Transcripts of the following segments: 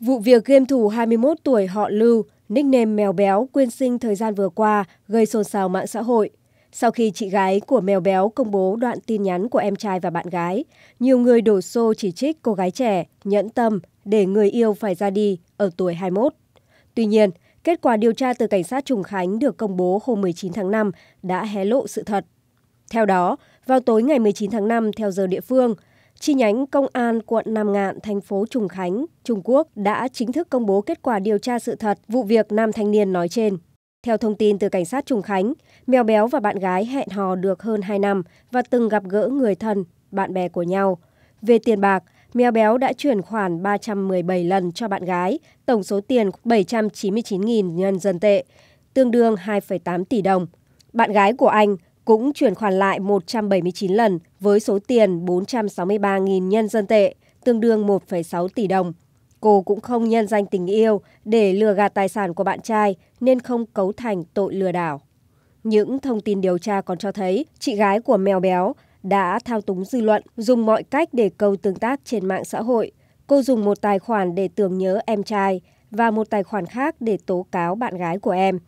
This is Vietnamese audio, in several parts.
Vụ việc game thủ 21 tuổi họ Lưu, nickname Mèo Béo quyên sinh thời gian vừa qua gây xôn xao mạng xã hội. Sau khi chị gái của Mèo Béo công bố đoạn tin nhắn của em trai và bạn gái, nhiều người đổ xô chỉ trích cô gái trẻ, nhẫn tâm để người yêu phải ra đi ở tuổi 21. Tuy nhiên, kết quả điều tra từ cảnh sát Trùng Khánh được công bố hôm 19 tháng 5 đã hé lộ sự thật. Theo đó, vào tối ngày 19 tháng 5 theo giờ địa phương – chi nhánh Công an quận Nam Ngạn, thành phố Trùng Khánh, Trung Quốc đã chính thức công bố kết quả điều tra sự thật vụ việc nam thanh niên nói trên. Theo thông tin từ cảnh sát Trùng Khánh, mèo béo và bạn gái hẹn hò được hơn 2 năm và từng gặp gỡ người thân, bạn bè của nhau. Về tiền bạc, mèo béo đã chuyển khoản 317 lần cho bạn gái, tổng số tiền 799.000 nhân dân tệ, tương đương 2,8 tỷ đồng. Bạn gái của anh cũng chuyển khoản lại 179 lần với số tiền 463.000 nhân dân tệ, tương đương 1,6 tỷ đồng. Cô cũng không nhân danh tình yêu để lừa gạt tài sản của bạn trai nên không cấu thành tội lừa đảo. Những thông tin điều tra còn cho thấy chị gái của mèo béo đã thao túng dư luận, dùng mọi cách để câu tương tác trên mạng xã hội. Cô dùng một tài khoản để tưởng nhớ em trai và một tài khoản khác để tố cáo bạn gái của em.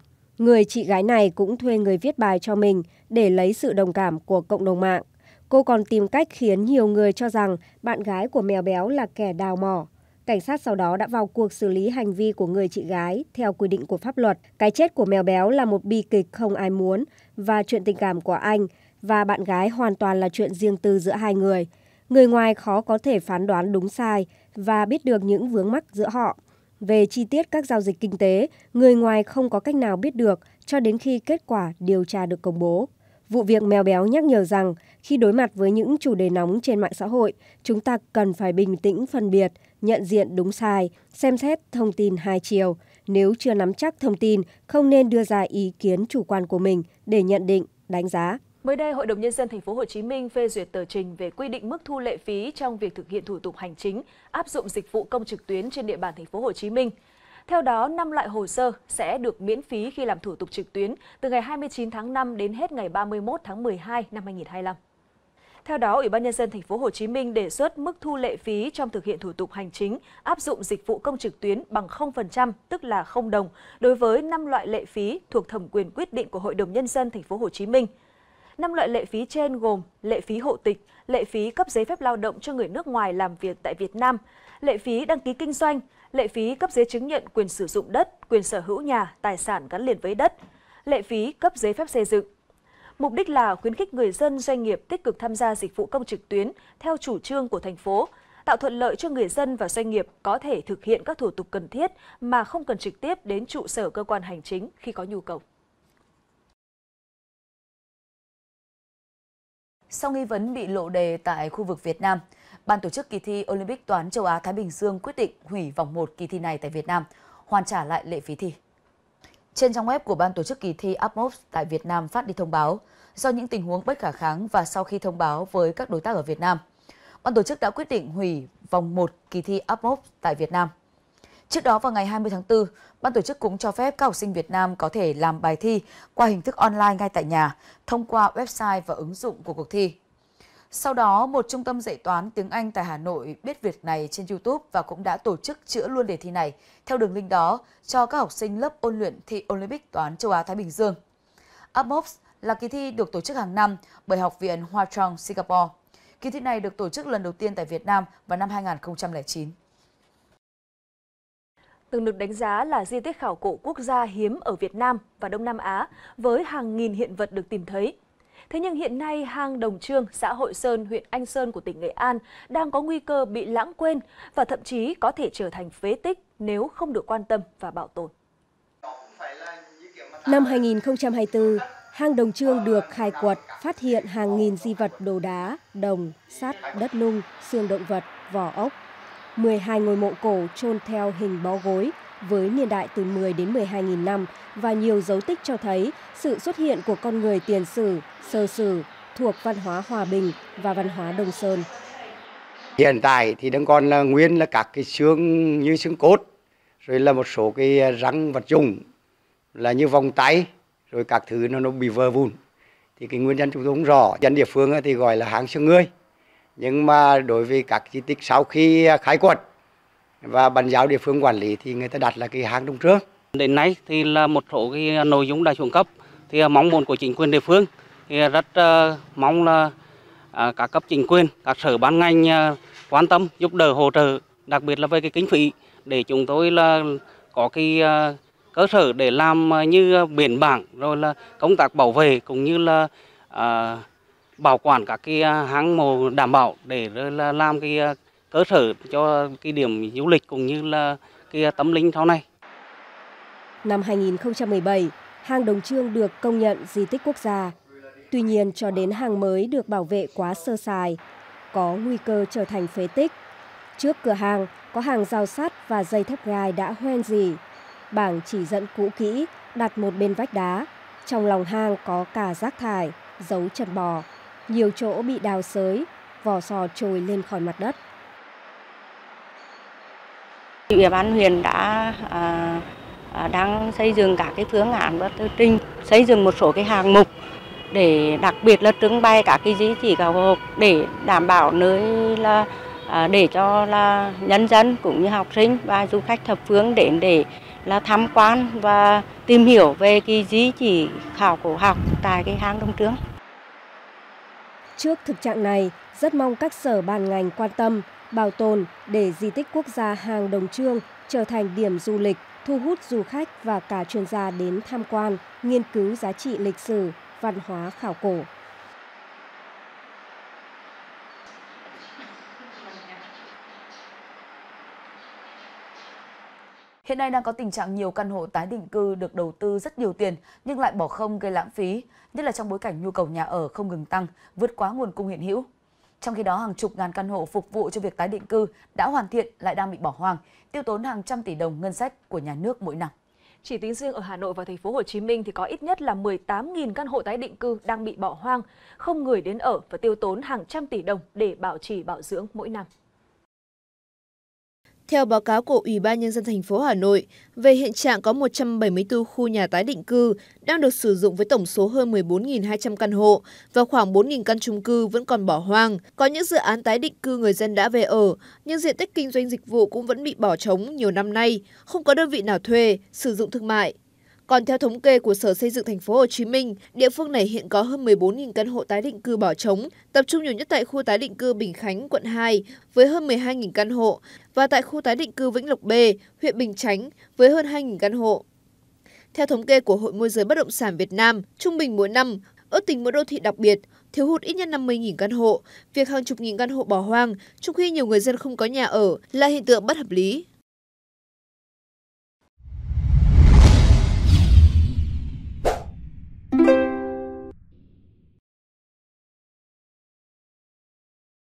Người chị gái này cũng thuê người viết bài cho mình để lấy sự đồng cảm của cộng đồng mạng. Cô còn tìm cách khiến nhiều người cho rằng bạn gái của mèo béo là kẻ đào mỏ. Cảnh sát sau đó đã vào cuộc xử lý hành vi của người chị gái theo quy định của pháp luật. Cái chết của mèo béo là một bi kịch không ai muốn và chuyện tình cảm của anh và bạn gái hoàn toàn là chuyện riêng tư giữa hai người. Người ngoài khó có thể phán đoán đúng sai và biết được những vướng mắc giữa họ. Về chi tiết các giao dịch kinh tế, người ngoài không có cách nào biết được cho đến khi kết quả điều tra được công bố. Vụ việc mèo béo nhắc nhở rằng khi đối mặt với những chủ đề nóng trên mạng xã hội, chúng ta cần phải bình tĩnh phân biệt, nhận diện đúng sai, xem xét thông tin hai chiều. Nếu chưa nắm chắc thông tin, không nên đưa ra ý kiến chủ quan của mình để nhận định, đánh giá. Mới đây, Hội đồng Nhân dân thành phố Hồ Chí Minh phê duyệt tờ trình về quy định mức thu lệ phí trong việc thực hiện thủ tục hành chính áp dụng dịch vụ công trực tuyến trên địa bàn thành phố Hồ Chí Minh. Theo đó, 5 loại hồ sơ sẽ được miễn phí khi làm thủ tục trực tuyến từ ngày 29 tháng 5 đến hết ngày 31 tháng 12 năm 2025. Theo đó, Ủy ban nhân dân thành phố Hồ Chí Minh đề xuất mức thu lệ phí trong thực hiện thủ tục hành chính áp dụng dịch vụ công trực tuyến bằng 0%, tức là 0 đồng đối với 5 loại lệ phí thuộc thẩm quyền quyết định của Hội đồng nhân dân thành phố Hồ Chí Minh. Năm loại lệ phí trên gồm lệ phí hộ tịch, lệ phí cấp giấy phép lao động cho người nước ngoài làm việc tại Việt Nam, lệ phí đăng ký kinh doanh, lệ phí cấp giấy chứng nhận quyền sử dụng đất, quyền sở hữu nhà, tài sản gắn liền với đất, lệ phí cấp giấy phép xây dựng. Mục đích là khuyến khích người dân doanh nghiệp tích cực tham gia dịch vụ công trực tuyến theo chủ trương của thành phố, tạo thuận lợi cho người dân và doanh nghiệp có thể thực hiện các thủ tục cần thiết mà không cần trực tiếp đến trụ sở cơ quan hành chính khi có nhu cầu. sau nghi vấn bị lộ đề tại khu vực Việt Nam. Ban tổ chức kỳ thi Olympic toán châu Á Thái Bình Dương quyết định hủy vòng 1 kỳ thi này tại Việt Nam, hoàn trả lại lệ phí thi. Trên trang web của ban tổ chức kỳ thi APMOS tại Việt Nam phát đi thông báo do những tình huống bất khả kháng và sau khi thông báo với các đối tác ở Việt Nam, ban tổ chức đã quyết định hủy vòng 1 kỳ thi APMOS tại Việt Nam. Trước đó vào ngày 20 tháng 4, ban tổ chức cũng cho phép các học sinh Việt Nam có thể làm bài thi qua hình thức online ngay tại nhà, thông qua website và ứng dụng của cuộc thi. Sau đó, một trung tâm dạy toán tiếng Anh tại Hà Nội biết việc này trên YouTube và cũng đã tổ chức chữa luôn đề thi này theo đường link đó cho các học sinh lớp ôn luyện thi Olympic toán châu Á Thái Bình Dương. APMOPS là kỳ thi được tổ chức hàng năm bởi Học viện Hoa Trong Singapore. Kỳ thi này được tổ chức lần đầu tiên tại Việt Nam vào năm 2009 từng được đánh giá là di tích khảo cổ quốc gia hiếm ở Việt Nam và Đông Nam Á với hàng nghìn hiện vật được tìm thấy. Thế nhưng hiện nay hang Đồng Trương, xã Hội Sơn, huyện Anh Sơn của tỉnh Nghệ An đang có nguy cơ bị lãng quên và thậm chí có thể trở thành phế tích nếu không được quan tâm và bảo tồn. Năm 2024, hang Đồng Trương được khai quật, phát hiện hàng nghìn di vật đồ đá, đồng, sắt, đất nung, xương động vật, vỏ ốc, 12 ngôi mộ cổ chôn theo hình bó gối với niên đại từ 10 đến 12.000 năm và nhiều dấu tích cho thấy sự xuất hiện của con người tiền sử, sơ sử thuộc văn hóa Hòa Bình và văn hóa Đông Sơn. Hiện tại thì đang còn là nguyên là các cái xương như xương cốt, rồi là một số cái răng vật dụng là như vòng tay, rồi các thứ nó nó bị vỡ vụn. Thì cái nguyên nhân chúng tôi không rõ, dân địa phương thì gọi là hàng xương người nhưng mà đối với các di tích sau khi à, khai quật và bàn giao địa phương quản lý thì người ta đặt là cái hang đông trương đến nay thì là một số cái nội dung đã xuống cấp thì à, mong muốn của chính quyền địa phương thì à, rất mong là các cấp chính quyền các sở ban ngành quan tâm giúp đỡ hỗ trợ đặc biệt là về cái kinh phí để chúng tôi là có cái cơ sở để làm như biển bảng rồi là công tác bảo vệ cũng như là à, bảo quản các cái à, hang mồ đảm bảo để là làm cái à, cơ sở cho cái điểm du lịch cũng như là cái à, tấm linh sau này. Năm 2017, hang Đồng Trương được công nhận di tích quốc gia. Tuy nhiên cho đến hang mới được bảo vệ quá sơ sài, có nguy cơ trở thành phế tích. Trước cửa hàng có hàng rào sắt và dây thép gai đã hoen dỉ. Bảng chỉ dẫn cũ kỹ đặt một bên vách đá. Trong lòng hang có cả rác thải, dấu chân bò nhiều chỗ bị đào sới, vỏ sò trồi lên khỏi mặt đất. Ủy ban huyện đã à, à, đang xây dựng cả cái phương án và tư trình, xây dựng một số cái hàng mục để đặc biệt là trưng bày các cái di chỉ khảo hộp để đảm bảo nơi là à, để cho là nhân dân cũng như học sinh và du khách thập phương đến để là tham quan và tìm hiểu về cái di chỉ khảo cổ học tại cái hang Đông Trướng. Trước thực trạng này, rất mong các sở ban ngành quan tâm, bảo tồn để di tích quốc gia hàng Đồng Trương trở thành điểm du lịch, thu hút du khách và cả chuyên gia đến tham quan, nghiên cứu giá trị lịch sử, văn hóa khảo cổ. Hiện nay đang có tình trạng nhiều căn hộ tái định cư được đầu tư rất nhiều tiền nhưng lại bỏ không gây lãng phí, nhất là trong bối cảnh nhu cầu nhà ở không ngừng tăng, vượt quá nguồn cung hiện hữu. Trong khi đó, hàng chục ngàn căn hộ phục vụ cho việc tái định cư đã hoàn thiện lại đang bị bỏ hoang, tiêu tốn hàng trăm tỷ đồng ngân sách của nhà nước mỗi năm. Chỉ tính riêng ở Hà Nội và thành phố Hồ Chí Minh thì có ít nhất là 18.000 căn hộ tái định cư đang bị bỏ hoang, không người đến ở và tiêu tốn hàng trăm tỷ đồng để bảo trì bảo dưỡng mỗi năm. Theo báo cáo của Ủy ban Nhân dân thành phố Hà Nội, về hiện trạng có 174 khu nhà tái định cư đang được sử dụng với tổng số hơn 14.200 căn hộ và khoảng 4.000 căn chung cư vẫn còn bỏ hoang. Có những dự án tái định cư người dân đã về ở, nhưng diện tích kinh doanh dịch vụ cũng vẫn bị bỏ trống nhiều năm nay, không có đơn vị nào thuê, sử dụng thương mại. Còn theo thống kê của Sở Xây dựng Thành phố Hồ Chí Minh, địa phương này hiện có hơn 14.000 căn hộ tái định cư bỏ trống, tập trung nhiều nhất tại khu tái định cư Bình Khánh, quận 2 với hơn 12.000 căn hộ và tại khu tái định cư Vĩnh Lộc B, huyện Bình Chánh với hơn 2.000 căn hộ. Theo thống kê của Hội môi giới bất động sản Việt Nam, trung bình mỗi năm, ước tính mỗi đô thị đặc biệt thiếu hụt ít nhất 50.000 căn hộ. Việc hàng chục nghìn căn hộ bỏ hoang, trong khi nhiều người dân không có nhà ở là hiện tượng bất hợp lý.